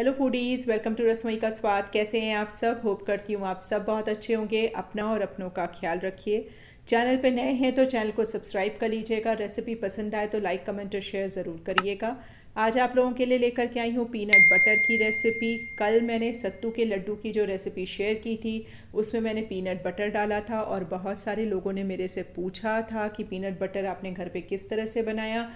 hello foodies welcome to रसोई का स्वाद कैसे हैं आप सब होप करती हूँ आप सब बहुत अच्छे होंगे अपना और अपनों का ख्याल रखिए चैनल पर नए हैं तो चैनल को सब्सक्राइब कर लीजिएगा रेसिपी पसंद आए तो लाइक कमेंट और शेयर ज़रूर करिएगा आज आप लोगों के लिए लेकर के आई हूँ पीनट बटर की रेसिपी कल मैंने सत्तू के लड्डू की जो रेसिपी शेयर की थी उसमें मैंने पीनट बटर डाला था और बहुत सारे लोगों ने मेरे से पूछा था कि पीनट बटर आपने घर पे किस तरह से बनाया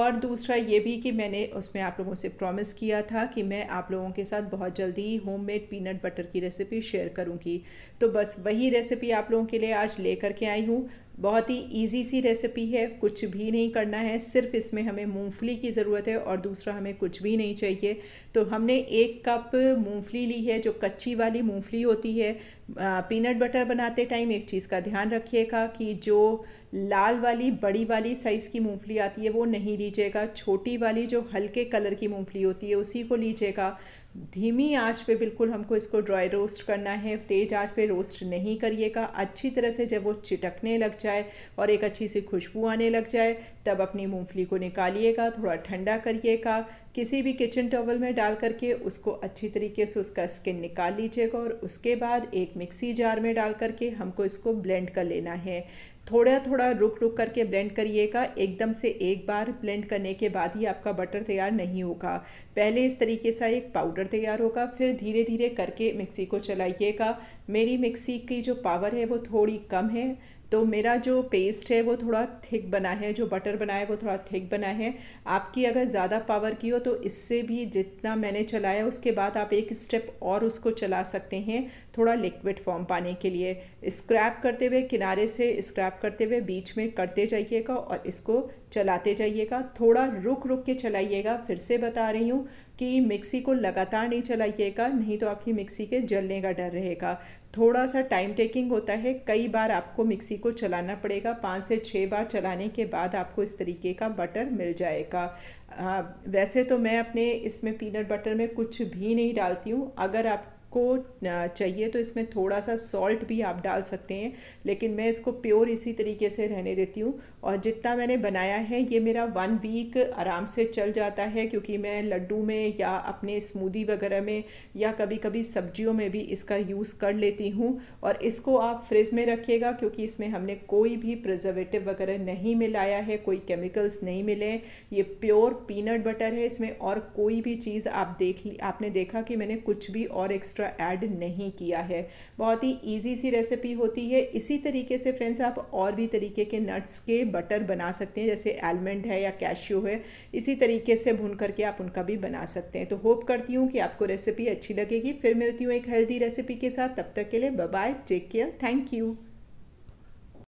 और दूसरा ये भी कि मैंने उसमें आप लोगों से प्रॉमिस किया था कि मैं आप लोगों के साथ बहुत जल्दी होममेड पीनट बटर की रेसिपी शेयर करूँगी तो बस वही रेसिपी आप लोगों के लिए आज ले करके आई हूँ बहुत ही इजी सी रेसिपी है कुछ भी नहीं करना है सिर्फ इसमें हमें मूंगफली की ज़रूरत है और दूसरा हमें कुछ भी नहीं चाहिए तो हमने एक कप मूंगफली ली है जो कच्ची वाली मूंगफली होती है पीनट बटर बनाते टाइम एक चीज़ का ध्यान रखिएगा कि जो लाल वाली बड़ी वाली साइज़ की मूंगफली आती है वो नहीं लीजिएगा छोटी वाली जो हल्के कलर की मूंगफली होती है उसी को लीजिएगा धीमी आंच पे बिल्कुल हमको इसको ड्राई रोस्ट करना है तेज़ आंच पे रोस्ट नहीं करिएगा अच्छी तरह से जब वो चिटकने लग जाए और एक अच्छी सी खुशबू आने लग जाए तब अपनी मूंगफली को निकालिएगा थोड़ा ठंडा करिएगा किसी भी किचन टॉवल में डाल करके उसको अच्छी तरीके से उसका स्किन निकाल लीजिएगा और उसके बाद एक मिक्सी जार में डाल करके हमको इसको ब्लेंड कर लेना है थोड़ा थोड़ा रुक रुक करके ब्लेंड करिएगा एकदम से एक बार ब्लेंड करने के बाद ही आपका बटर तैयार नहीं होगा पहले इस तरीके से एक पाउडर तैयार होगा फिर धीरे धीरे करके मिक्सी को चलाइएगा मेरी मिक्सी की जो पावर है वो थोड़ी कम है तो मेरा जो पेस्ट है वो थोड़ा थिक बना है जो बटर बना है वो थोड़ा थिक बना है आपकी अगर ज़्यादा पावर की हो तो इससे भी जितना मैंने चलाया उसके बाद आप एक स्टेप और उसको चला सकते हैं थोड़ा लिक्विड फॉर्म पाने के लिए स्क्रैप करते हुए किनारे से स्क्रैप करते हुए बीच में करते जाइएगा और इसको चलाते जाइएगा थोड़ा रुक रुक के चलाइएगा फिर से बता रही हूँ कि मिक्सी को लगातार नहीं चलाइएगा नहीं तो आपकी मिक्सी के जलने का डर रहेगा थोड़ा सा टाइम टेकिंग होता है कई बार आपको मिक्सी को चलाना पड़ेगा पाँच से छः बार चलाने के बाद आपको इस तरीके का बटर मिल जाएगा आ, हाँ, वैसे तो मैं अपने इसमें पीनट बटर में कुछ भी नहीं डालती हूँ अगर आप को चाहिए तो इसमें थोड़ा सा सॉल्ट भी आप डाल सकते हैं लेकिन मैं इसको प्योर इसी तरीके से रहने देती हूँ और जितना मैंने बनाया है ये मेरा वन वीक आराम से चल जाता है क्योंकि मैं लड्डू में या अपने स्मूदी वगैरह में या कभी कभी सब्जियों में भी इसका यूज़ कर लेती हूँ और इसको आप फ्रिज में रखिएगा क्योंकि इसमें हमने कोई भी प्रिजर्वेटिव वगैरह नहीं मिलाया है कोई केमिकल्स नहीं मिले ये प्योर पीनट बटर है इसमें और कोई भी चीज़ आप देख ली आपने देखा कि मैंने कुछ भी और एक्स्ट्रा एक्स्ट्रा ऐड नहीं किया है बहुत ही ईजी सी रेसिपी होती है इसी तरीके से फ्रेंड्स आप और भी तरीके के नट्स के बटर बना सकते हैं जैसे एलमंड है या कैश्यू है इसी तरीके से भून करके आप उनका भी बना सकते हैं तो होप करती हूँ कि आपको रेसिपी अच्छी लगेगी फिर मिलती हूँ एक हेल्दी रेसिपी के साथ तब तक के लिए bye take care thank you